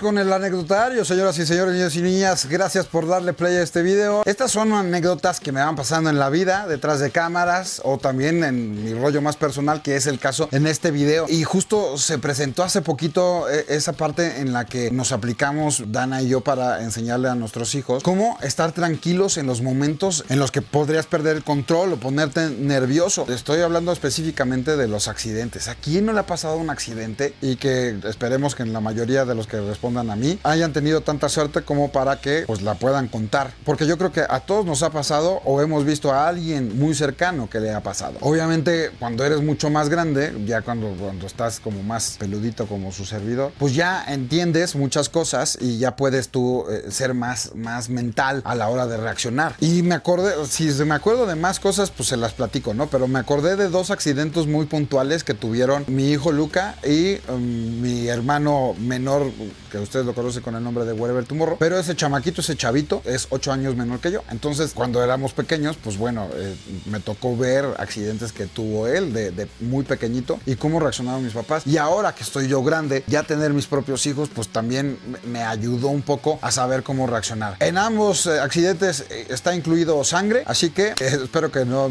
con el anecdotario, señoras y señores, niños y niñas. Gracias por darle play a este video. Estas son anécdotas que me van pasando en la vida, detrás de cámaras o también en mi rollo más personal, que es el caso en este video. Y justo se presentó hace poquito eh, esa parte en la que nos aplicamos Dana y yo para enseñarle a nuestros hijos cómo estar tranquilos en los momentos en los que podrías perder el control o ponerte nervioso. Estoy hablando específicamente de los accidentes. ¿A quién no le ha pasado un accidente y que esperemos que en la mayoría de los que a mí, hayan tenido tanta suerte como para que pues la puedan contar. Porque yo creo que a todos nos ha pasado o hemos visto a alguien muy cercano que le ha pasado. Obviamente cuando eres mucho más grande, ya cuando, cuando estás como más peludito como su servidor, pues ya entiendes muchas cosas y ya puedes tú eh, ser más, más mental a la hora de reaccionar. Y me acordé, si me acuerdo de más cosas, pues se las platico, ¿no? Pero me acordé de dos accidentes muy puntuales que tuvieron mi hijo Luca y mm, mi hermano menor ustedes lo conocen con el nombre de Wherever Tumorro, pero ese chamaquito, ese chavito, es 8 años menor que yo. Entonces, cuando éramos pequeños, pues bueno, eh, me tocó ver accidentes que tuvo él de, muy pequeñito y cómo reaccionaron mis papás. Y ahora que estoy yo grande, ya tener mis propios hijos, pues también me ayudó un poco a saber cómo reaccionar. En ambos eh, accidentes eh, está incluido sangre, así que espero que no,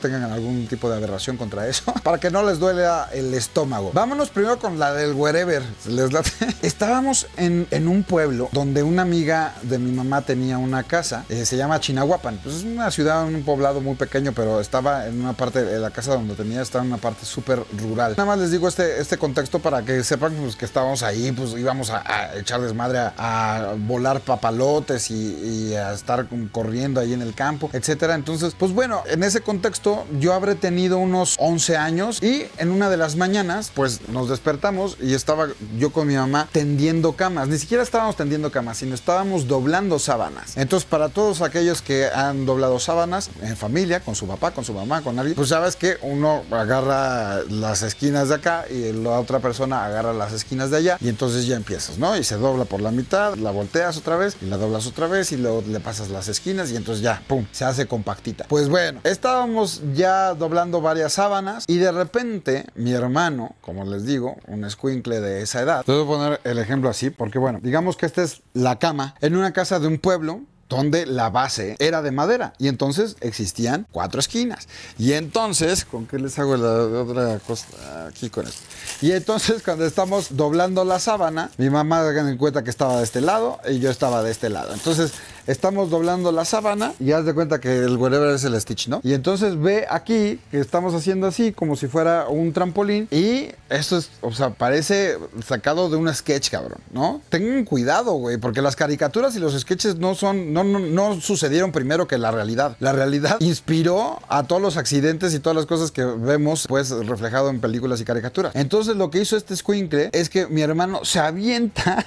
tengan algún tipo de aberración contra eso, para que no les duele el estómago. Vámonos primero con la del wherever. Les late. Estábamos en, un pueblo donde una amiga de mi mamá tenía una casa, eh, se llama Chinahuapan. Pues es una ciudad, un poblado muy pequeño, pero estaba en una parte, de la casa donde tenía estaba en una parte súper rural. Nada más les digo este, este contexto para que sepan pues, que estábamos ahí, pues íbamos a, echar desmadre, a, volar papalotes y, y, a estar corriendo ahí en el campo, etcétera. Entonces, pues bueno, en ese contexto yo habré tenido unos 11 años y en una de las mañanas, pues nos despertamos y estaba yo con mi mamá tendiendo camas, ni siquiera estábamos tendiendo camas, sino estábamos doblando sábanas. Entonces, para todos aquellos que han doblado sábanas en familia, con su papá, con su mamá, con alguien, pues sabes que uno agarra las esquinas de acá y la otra persona agarra las esquinas de allá y entonces ya empiezas, ¿no? Y se dobla por la mitad, la volteas otra vez y la doblas otra vez y luego le pasas las esquinas y entonces ya, ¡pum!, se hace compactita. Pues bueno, estábamos ya doblando varias sábanas y de repente mi hermano, como les digo, un escuincle de esa edad, te voy a poner el ejemplo así, porque bueno, digamos que esta es la cama en una casa de un pueblo donde la base era de madera y entonces existían cuatro esquinas. Y entonces, ¿con qué les hago la otra cosa aquí con esto? Y entonces cuando estamos doblando la sábana, mi mamá se en cuenta que estaba de este lado y yo estaba de este lado. Entonces estamos doblando la sábana y haz de cuenta que el whatever es el stitch, ¿no? Y entonces ve aquí que estamos haciendo así como si fuera un trampolín y esto es, o sea, parece sacado de un sketch, cabrón, ¿no? Tengan cuidado, güey, porque las caricaturas y los sketches no son, no, no, no sucedieron primero que la realidad. La realidad inspiró a todos los accidentes y todas las cosas que vemos, pues, reflejado en películas y caricaturas. Entonces lo que hizo este squinkle es que mi hermano se avienta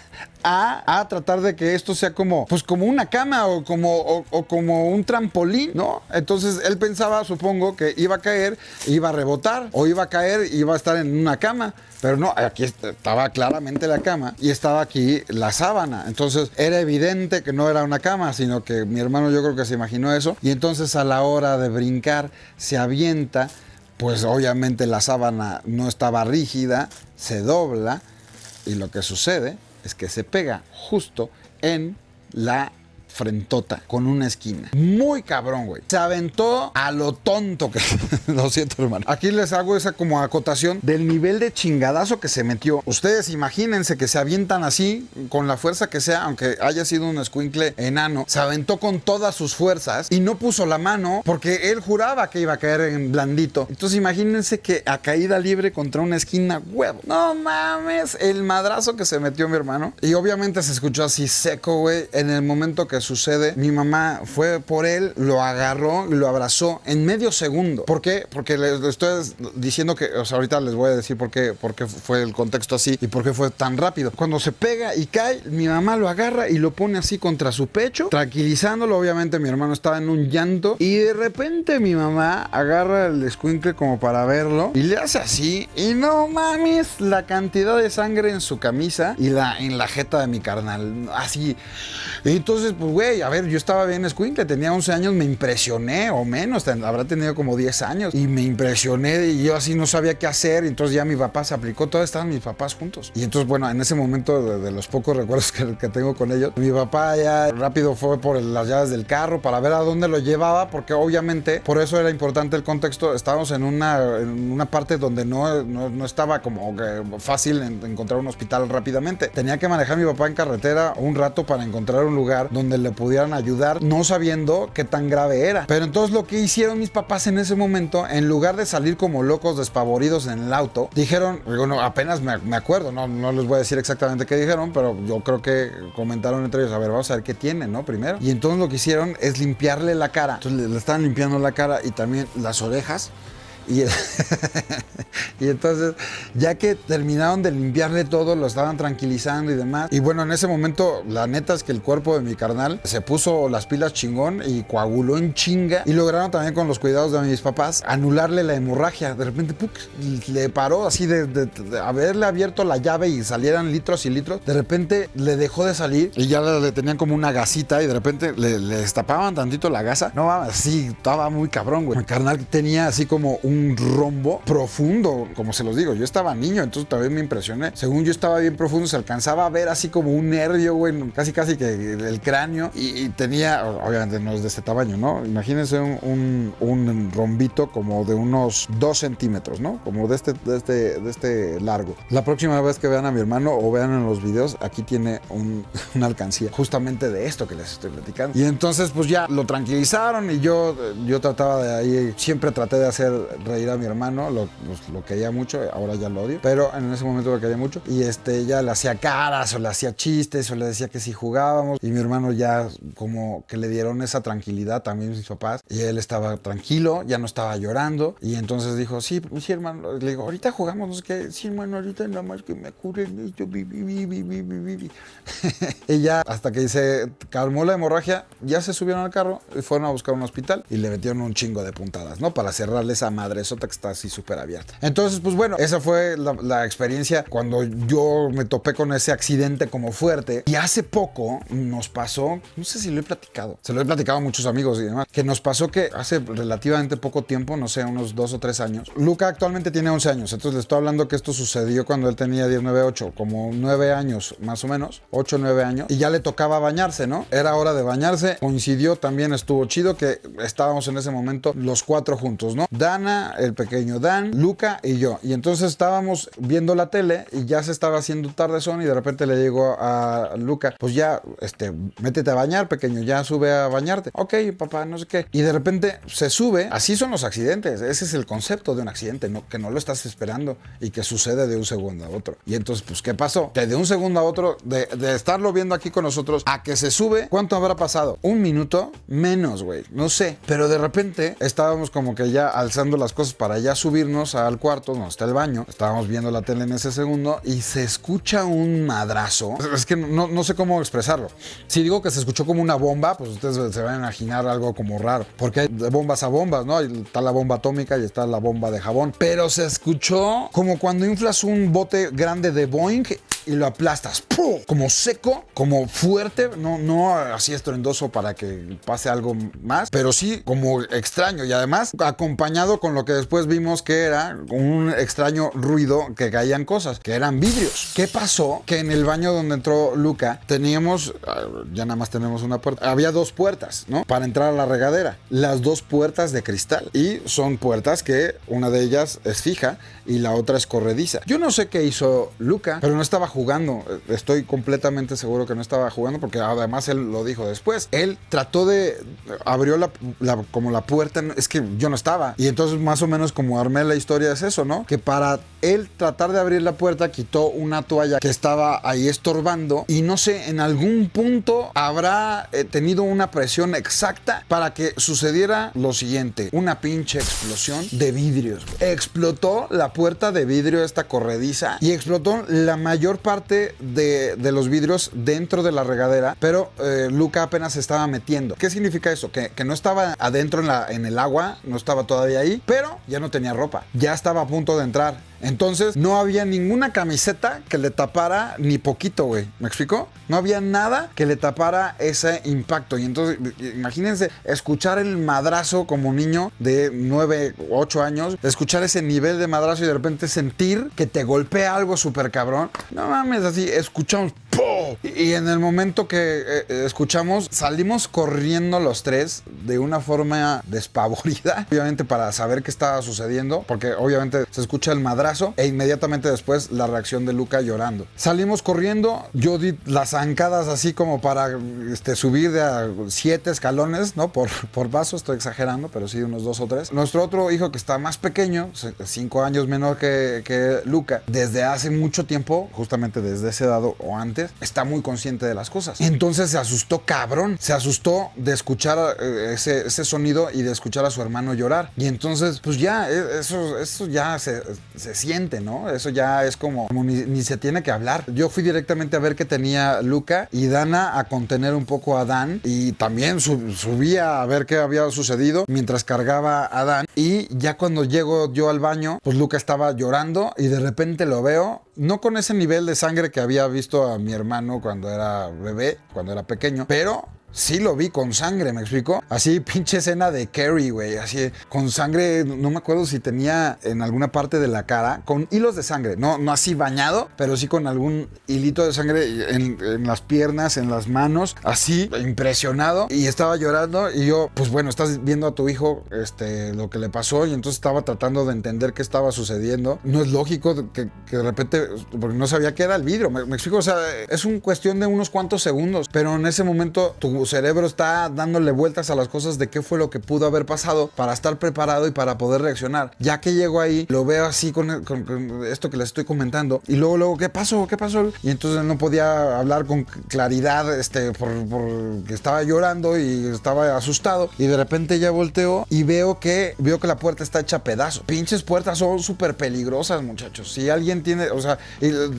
a, tratar de que esto sea como, pues como una cama o como, como un trampolín, ¿no? Entonces él pensaba, supongo, que iba a caer, iba a rebotar, o iba a caer, iba a estar en una cama. Pero no, aquí estaba claramente la cama y estaba aquí la sábana. Entonces era evidente que no era una cama, sino que mi hermano yo creo que se imaginó eso. Y entonces a la hora de brincar se avienta, pues obviamente la sábana no estaba rígida, se dobla y lo que sucede es que se pega justo en la frentota con una esquina. Muy cabrón, güey. Se aventó a lo tonto que... lo siento, hermano. Aquí les hago esa como acotación del nivel de chingadazo que se metió. Ustedes imagínense que se avientan así, con la fuerza que sea, aunque haya sido un escuincle enano. Se aventó con todas sus fuerzas y no puso la mano porque él juraba que iba a caer en blandito. Entonces imagínense que a caída libre contra una esquina, huevo. No mames, el madrazo que se metió mi hermano. Y obviamente se escuchó así seco, güey, en el momento que sucede, mi mamá fue por él, lo agarró, lo abrazó en medio segundo. ¿Por qué? Porque les estoy diciendo que, o sea, ahorita les voy a decir por qué, por qué fue el contexto así y por qué fue tan rápido. Cuando se pega y cae, mi mamá lo agarra y lo pone así contra su pecho, tranquilizándolo. Obviamente mi hermano estaba en un llanto y de repente mi mamá agarra el escuincle como para verlo y le hace así y no mames la cantidad de sangre en su camisa y la en la jeta de mi carnal. Así. Entonces, pues pues, güey, a ver, yo estaba bien escuincle, tenía 11 años, me impresioné o menos, habrá tenido como 10 años y me impresioné y yo así no sabía qué hacer, entonces ya mi papá se aplicó, todos estaban mis papás juntos. Y entonces, bueno, en ese momento de, los pocos recuerdos que, tengo con ellos, mi papá ya rápido fue por las llaves del carro para ver a dónde lo llevaba, porque obviamente por eso era importante el contexto, estábamos en una, en una parte donde no, no, estaba como fácil encontrar un hospital rápidamente. Tenía que manejar mi papá en carretera un rato para encontrar un lugar donde le pudieran ayudar, no sabiendo qué tan grave era. Pero entonces lo que hicieron mis papás en ese momento, en lugar de salir como locos despavoridos en el auto, dijeron, bueno, apenas me, acuerdo, no, no les voy a decir exactamente qué dijeron, pero yo creo que comentaron entre ellos, a ver, vamos a ver qué tiene, ¿no? Primero. Y entonces lo que hicieron es limpiarle la cara. Entonces le, le estaban limpiando la cara y también las orejas. Y, entonces, ya que terminaron de limpiarle todo, lo estaban tranquilizando y demás. Y bueno, en ese momento, la neta es que el cuerpo de mi carnal se puso las pilas chingón y coaguló en chinga. Y lograron también con los cuidados de mis papás anularle la hemorragia. De repente, ¡puc! le paró así de, haberle abierto la llave y salieran litros y litros. De repente le dejó de salir y ya le, tenían como una gasita y de repente le, destapaban tantito la gasa. No así estaba muy cabrón, güey. Mi carnal tenía así como un un rombo profundo, como se los digo, yo estaba niño, entonces también me impresioné. Según yo estaba bien profundo, se alcanzaba a ver así como un nervio, güey, casi casi que el cráneo y, tenía, obviamente no es de este tamaño, ¿no? Imagínense un, rombito como de unos 2 centímetros, ¿no? Como de este, de este, de este largo. La próxima vez que vean a mi hermano o vean en los videos, aquí tiene un, una alcancía justamente de esto que les estoy platicando. Y entonces pues ya lo tranquilizaron y yo, yo trataba de ahí, siempre traté de hacer reír a mi hermano, pues, lo, quería mucho, ahora ya lo odio, pero en ese momento lo quería mucho. Y este, ya le hacía caras o le hacía chistes o le decía que si jugábamos. Y mi hermano ya como que le dieron esa tranquilidad también mis papás. Y él estaba tranquilo, ya no estaba llorando. Y entonces dijo, sí, sí hermano, le digo, ahorita jugamos, no sé qué, sí hermano, ahorita nada más que me curen. y ya hasta que se calmó la hemorragia, ya se subieron al carro y fueron a buscar un hospital y le metieron un chingo de puntadas, ¿no? Para cerrarle esa madre otra que está así súper abierta. Entonces, pues bueno, esa fue la, experiencia cuando yo me topé con ese accidente como fuerte. Y hace poco nos pasó, no sé si lo he platicado, se lo he platicado a muchos amigos y demás, que nos pasó que hace relativamente poco tiempo, no sé, unos dos o tres años. Luca actualmente tiene 11 años, entonces le estoy hablando que esto sucedió cuando él tenía 19, 8, como 9 años más o menos, 8, 9 años, y ya le tocaba bañarse, ¿no? Era hora de bañarse, coincidió, también estuvo chido que estábamos en ese momento los cuatro juntos, ¿no? Dana, el pequeño Dan, Luca y yo. Y entonces estábamos viendo la tele y ya se estaba haciendo tarde son y de repente le digo a Luca, pues ya, este, métete a bañar, pequeño, ya sube a bañarte. Ok, papá, no sé qué. Y de repente se sube. Así son los accidentes. Ese es el concepto de un accidente, ¿no? que no lo estás esperando y que sucede de un segundo a otro. Y entonces, pues, ¿qué pasó? Que de un segundo a otro, de, de estarlo viendo aquí con nosotros, a que se sube, ¿cuánto habrá pasado? ¿Un minuto? Menos, güey. No sé. Pero de repente estábamos como que ya alzando las cosas para ya subirnos al cuarto donde está el baño. Estábamos viendo la tele en ese segundo y se escucha un madrazo. Es que no, no sé cómo expresarlo. Si digo que se escuchó como una bomba, pues ustedes se van a imaginar algo como raro. Porque hay bombas a bombas, ¿no? Está la bomba atómica y está la bomba de jabón. Pero se escuchó como cuando inflas un bote grande de Boeing y lo aplastas. ¡Pum! Como seco, como fuerte, no, no así estruendoso para que pase algo más, pero sí como extraño y además acompañado con lo que después vimos que era un extraño ruido que caían cosas, que eran vidrios. ¿Qué pasó? Que en el baño donde entró Luca teníamos, ah, ya nada más tenemos una puerta, había dos puertas, ¿no? Para entrar a la regadera, las dos puertas de cristal y son puertas que una de ellas es fija y la otra es corrediza. Yo no sé qué hizo Luca, pero no estaba jugando. Estoy completamente seguro que no estaba jugando porque además él lo dijo después. Él trató de, abrió la, como la puerta, es que yo no estaba. Y entonces más o menos como armé la historia es eso, ¿no? Que para él tratar de abrir la puerta quitó una toalla que estaba ahí estorbando y no sé, en algún punto habrá eh, tenido una presión exacta para que sucediera lo siguiente, una pinche explosión de vidrios. Explotó la puerta de vidrio esta corrediza y explotó la mayor parte de, los vidrios dentro de la regadera, pero eh, Luca apenas se estaba metiendo. ¿Qué significa eso? Que, no estaba adentro en, la, en el agua, no estaba todavía ahí, pero ya no tenía ropa, ya estaba a punto de entrar. Entonces no había ninguna camiseta que le tapara ni poquito, güey. ¿Me explico? No había nada que le tapara ese impacto. Y entonces, imagínense, escuchar el madrazo como niño de 9, 8 años, escuchar ese nivel de madrazo y de repente sentir que te golpea algo súper cabrón. No mames, así escuchamos po, Y en el momento que eh, eh, escuchamos, salimos corriendo los tres de una forma despavorida, obviamente para saber qué estaba sucediendo, porque obviamente se escucha el madrazo e inmediatamente después la reacción de Luca llorando. Salimos corriendo, yo di las zancadas así como para este, subir de a siete escalones, ¿no? Por, por vaso, estoy exagerando, pero sí unos dos o tres. Nuestro otro hijo que está más pequeño, cinco años menor que, Luca, desde hace mucho tiempo, justamente desde ese dado o antes, está muy consciente de las cosas. Entonces se asustó cabrón, se asustó de escuchar eh, ese, ese sonido y de escuchar a su hermano llorar. Y entonces, pues ya, e, eso, eso ya se siente, ¿no? Eso ya es como, ni, se tiene que hablar. Yo fui directamente a ver qué tenía Luca y Dana a contener un poco a Dan y también subía a ver qué había sucedido mientras cargaba a Dan. Y ya cuando llego yo al baño, pues Luca estaba llorando y de repente lo veo, no con ese nivel de sangre que había visto a mi hermano cuando era bebé, cuando era pequeño, pero sí lo vi con sangre, ¿me explico? Así, pinche escena de Carrie, güey, así, con sangre, no me acuerdo si tenía en alguna parte de la cara, con hilos de sangre, no, no así bañado, pero sí con algún hilito de sangre en, las piernas, en las manos, así, impresionado, y estaba llorando, y yo, pues bueno, estás viendo a tu hijo, este, lo que le pasó, y entonces estaba tratando de entender qué estaba sucediendo. No es lógico que, de repente, porque no sabía qué era el vidrio, ¿me, me explico? O sea, es una cuestión de unos cuantos segundos, pero en ese momento tu cerebro está dándole vueltas a las cosas de qué fue lo que pudo haber pasado para estar preparado y para poder reaccionar. Ya que llego ahí, lo veo así con, esto que les estoy comentando y luego, luego, ¿qué pasó? ¿Qué pasó? Y entonces no podía hablar con claridad, este, porque por, estaba llorando y estaba asustado y de repente ya volteo y veo que, veo que la puerta está hecha a pedazos. Pinches puertas son súper peligrosas, muchachos. Si alguien tiene, o sea,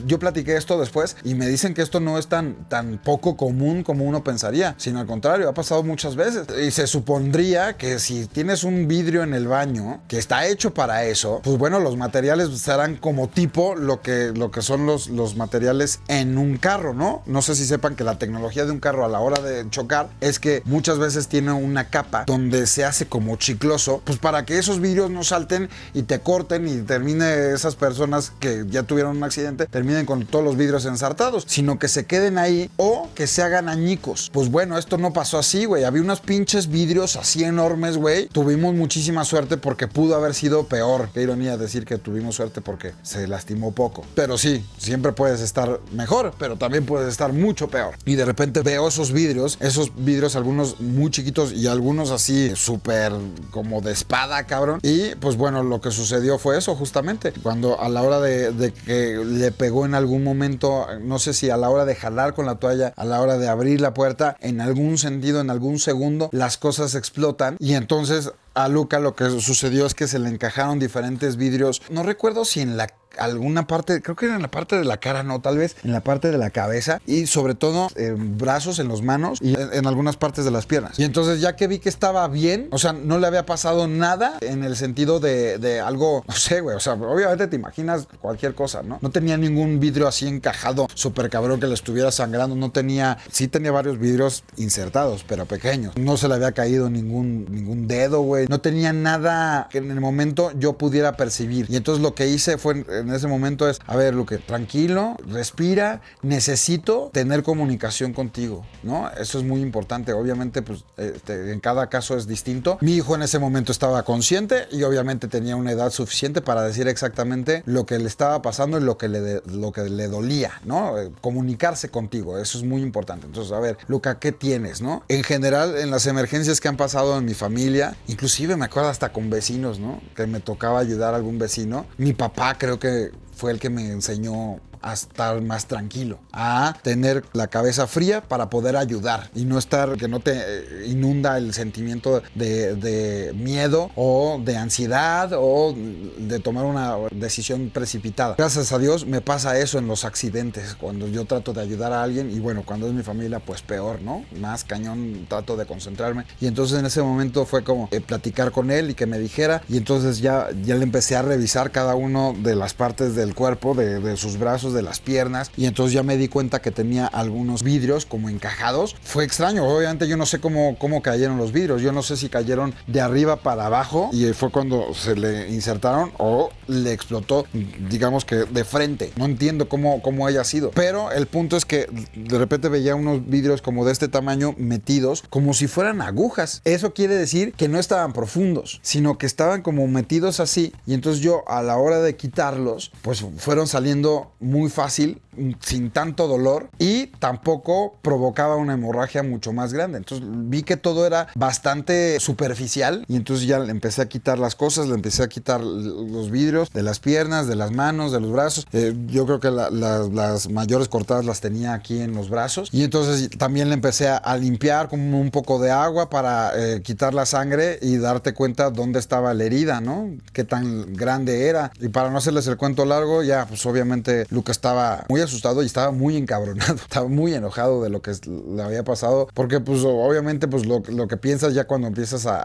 yo platiqué esto después y me dicen que esto no es tan, tan poco común como uno pensaría al contrario, ha pasado muchas veces. Y se supondría que si tienes un vidrio en el baño que está hecho para eso, pues bueno, los materiales serán como tipo lo que, lo que son los, los materiales en un carro, ¿no? No sé si sepan que la tecnología de un carro a la hora de chocar es que muchas veces tiene una capa donde se hace como chicloso, pues para que esos vidrios no salten y te corten y termine esas personas que ya tuvieron un accidente, terminen con todos los vidrios ensartados, sino que se queden ahí o que se hagan añicos. Pues bueno, esto no pasó así, güey. Había unos pinches vidrios así enormes, güey. Tuvimos muchísima suerte porque pudo haber sido peor. Qué ironía decir que tuvimos suerte porque se lastimó poco. Pero sí, siempre puedes estar mejor, pero también puedes estar mucho peor. Y de repente veo esos vidrios, esos vidrios algunos muy chiquitos y algunos así súper como de espada, cabrón. Y pues bueno, lo que sucedió fue eso justamente. Cuando a la hora de, de que le pegó en algún momento, no sé si a la hora de jalar con la toalla, a la hora de abrir la puerta, en algún algún sentido, en algún segundo, las cosas explotan y entonces a Luca lo que sucedió es que se le encajaron diferentes vidrios. No recuerdo si en la alguna parte, creo que era en la parte de la cara, no, tal vez en la parte de la cabeza y sobre todo en brazos, en los manos y en, algunas partes de las piernas. Y entonces ya que vi que estaba bien, o sea, no le había pasado nada en el sentido de, de algo, no sé, güey, o sea, obviamente te imaginas cualquier cosa, ¿no? No tenía ningún vidrio así encajado, súper cabrón que le estuviera sangrando, no tenía, sí tenía varios vidrios insertados, pero pequeños. No se le había caído ningún, ningún dedo, güey, no tenía nada que en el momento yo pudiera percibir. Y entonces lo que hice fue en ese momento es, a ver, Luque, tranquilo, respira, necesito tener comunicación contigo, ¿no? Eso es muy importante. Obviamente, pues este, en cada caso es distinto. Mi hijo en ese momento estaba consciente y obviamente tenía una edad suficiente para decir exactamente lo que le estaba pasando y lo que le, lo que le dolía, ¿no? Eh, comunicarse contigo, eso es muy importante. Entonces, a ver, Luca, ¿qué tienes, no? En general, en las emergencias que han pasado en mi familia, inclusive me acuerdo hasta con vecinos, ¿no? Que me tocaba ayudar a algún vecino. Mi papá creo que fue el que me enseñó a estar más tranquilo, a tener la cabeza fría para poder ayudar y no estar, que no te eh, inunda el sentimiento de, de miedo o de ansiedad o de tomar una decisión precipitada. Gracias a Dios me pasa eso en los accidentes, cuando yo trato de ayudar a alguien y bueno, cuando es mi familia pues peor, ¿no? Más cañón trato de concentrarme y entonces en ese momento fue como eh, platicar con él y que me dijera y entonces ya, ya le empecé a revisar cada uno de las partes del cuerpo, de, de sus brazos, de las piernas, y entonces ya me di cuenta que tenía algunos vidrios como encajados. Fue extraño, obviamente yo no sé cómo, cómo cayeron los vidrios, yo no sé si cayeron de arriba para abajo y fue cuando se le insertaron o le explotó, digamos que de frente. No entiendo cómo, cómo haya sido, pero el punto es que de repente veía unos vidrios como de este tamaño metidos, como si fueran agujas. Eso quiere decir que no estaban profundos, sino que estaban como metidos así. Y entonces yo a la hora de quitarlos, pues fueron saliendo muy muy fácil, sin tanto dolor y tampoco provocaba una hemorragia mucho más grande. Entonces vi que todo era bastante superficial y entonces ya le empecé a quitar las cosas, le empecé a quitar los vidrios de las piernas, de las manos, de los brazos. Eh, yo creo que las mayores cortadas las tenía aquí en los brazos y entonces también le empecé a, limpiar con un poco de agua para eh, quitar la sangre y darte cuenta dónde estaba la herida, ¿no? Qué tan grande era. Y para no hacerles el cuento largo, ya pues obviamente estaba muy asustado y estaba muy encabronado, estaba muy enojado de lo que le había pasado, porque pues obviamente pues lo, que piensas ya cuando empiezas a,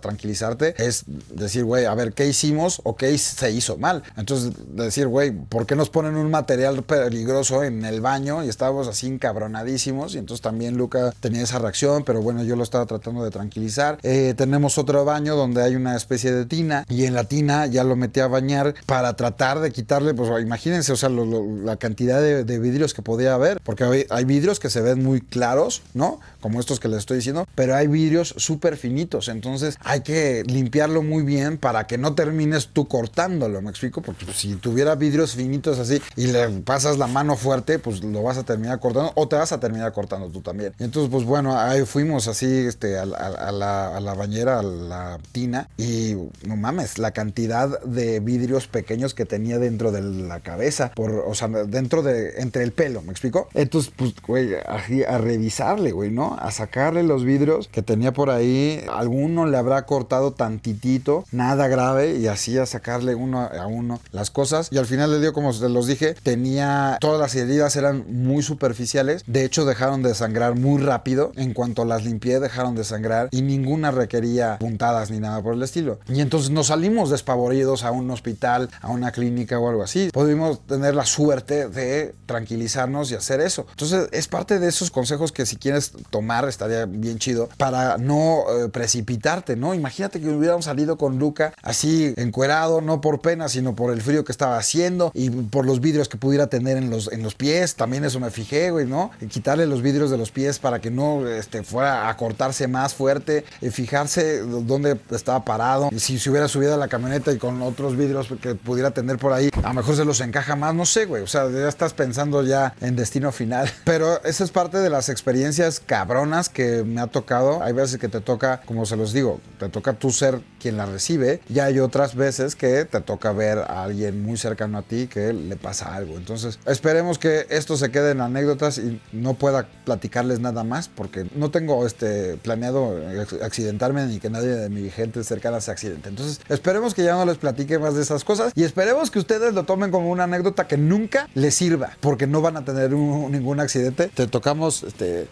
tranquilizarte es decir, güey, a ver, ¿qué hicimos o qué se hizo mal? Entonces decir, güey, ¿por qué nos ponen un material peligroso en el baño? Y estábamos así encabronadísimos y entonces también Luca tenía esa reacción, pero bueno, yo lo estaba tratando de tranquilizar. Eh, tenemos otro baño donde hay una especie de tina y en la tina ya lo metí a bañar para tratar de quitarle, pues imagínense, o sea, lo la cantidad de, vidrios que podía haber, porque hay, vidrios que se ven muy claros, ¿no? Como estos que les estoy diciendo, pero hay vidrios súper finitos, entonces hay que limpiarlo muy bien para que no termines tú cortándolo, ¿me explico? Porque si tuviera vidrios finitos así y le pasas la mano fuerte, pues lo vas a terminar cortando o te vas a terminar cortando tú también. entonces, pues bueno, ahí fuimos así este, a, la, a la bañera, a la tina y no mames, la cantidad de vidrios pequeños que tenía dentro de la cabeza por, o sea, dentro de, entre el pelo, ¿me explico? Entonces, pues, güey, a, a revisarle, güey, ¿no? A sacarle los vidrios que tenía por ahí, alguno le habrá cortado tantitito, nada grave, y así a sacarle uno a uno las cosas. Y al final le dio, como se los dije, tenía, todas las heridas eran muy superficiales, de hecho dejaron de sangrar muy rápido, en cuanto las limpié dejaron de sangrar y ninguna requería puntadas ni nada por el estilo. Y entonces nos salimos despavoridos a un hospital, a una clínica o algo así. Pudimos tener la suerte de tranquilizarnos y hacer eso. Entonces, es parte de esos consejos que si quieres tomar, estaría bien chido, para no eh, precipitarte, ¿no? Imagínate que hubiéramos salido con Luca así encuerado, no por pena, sino por el frío que estaba haciendo y por los vidrios que pudiera tener en los, en los pies. También eso me fijé, güey, ¿no? quitarle los vidrios de los pies para que no este, fuera a cortarse más fuerte, eh, fijarse dónde estaba parado. Si se hubiera subido a la camioneta y con otros vidrios que pudiera tener por ahí, a lo mejor se los encaja más, no sé, güey. O sea, ya estás pensando ya en destino final. Pero esa es parte de las experiencias cabronas que me ha tocado. Hay veces que te toca, como se los digo, te toca tú ser quien la recibe. Y hay otras veces que te toca ver a alguien muy cercano a ti que le pasa algo. Entonces, esperemos que esto se quede en anécdotas y no pueda platicarles nada más porque no tengo este, planeado accidentarme ni que nadie de mi gente cercana se accidente. Entonces, esperemos que ya no les platique más de esas cosas y esperemos que ustedes lo tomen como una anécdota que no nunca les sirva, porque no van a tener ningún accidente. Te tocamos este,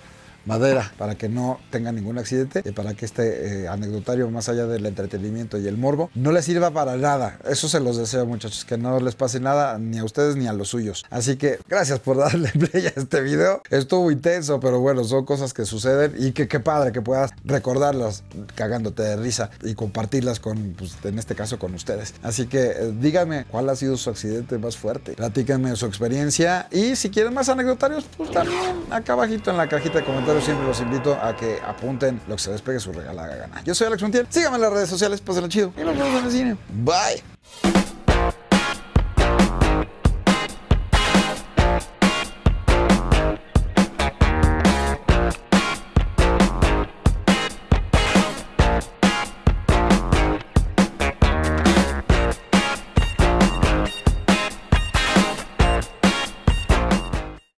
madera para que no tenga ningún accidente y para que este eh, anecdotario, más allá del entretenimiento y el morbo, no les sirva para nada. Eso se los deseo, muchachos, que no les pase nada ni a ustedes ni a los suyos. Así que gracias por darle play a este video. Estuvo intenso, pero bueno, son cosas que suceden y que qué padre que puedas recordarlas cagándote de risa y compartirlas con, pues, en este caso, con ustedes. Así que eh, díganme cuál ha sido su accidente más fuerte. Platíquenme su experiencia y si quieren más anecdotarios, pues también acá abajito en la cajita de comentarios pero siempre los invito a que apunten lo que se les pegue su regalada gana. Yo soy Alex Montiel. Síganme en las redes sociales, el chido. Y nos vemos en el cine. Bye.